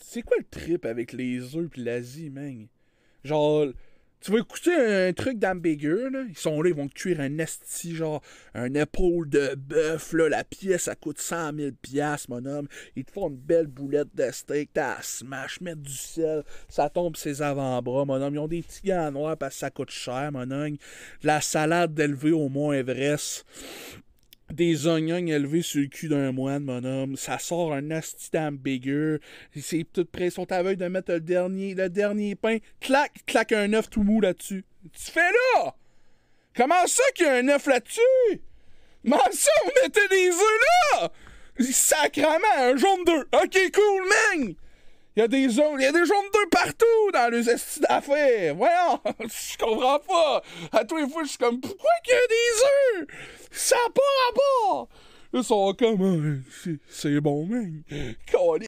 C'est quoi le trip avec les œufs et l'Asie, man? Genre, tu vas écouter un truc d'ambigu là. Ils sont là, ils vont te cuire un esti, genre, un épaule de bœuf, là. La pièce, ça coûte 100 000 piastres, mon homme. Ils te font une belle boulette de steak, t'as smash, mettre du sel, ça tombe ses avant-bras, mon homme. Ils ont des petits gants noirs parce que ça coûte cher, mon homme. La salade d'élevé au Mont Everest des oignons élevés sur le cul d'un moine, mon homme. Ça sort un asti bigger. C'est tout près, son à de mettre le dernier, le dernier pain. Clac, clac un œuf tout mou là-dessus. Tu fais là! Comment ça qu'il y a un œuf là-dessus? Comment ça, vous mettez des œufs là? Sacrement, un jaune d'œuf. Ok, cool, man! Il y a des œufs, il y a des jaunes d'œufs partout dans les estis d'affaires. Voyons, je comprends pas. À tous les fois, je suis comme, pourquoi qu'il y a des œufs? Ça n'a pas rapport! Ils sont comme, euh, c'est bon, man.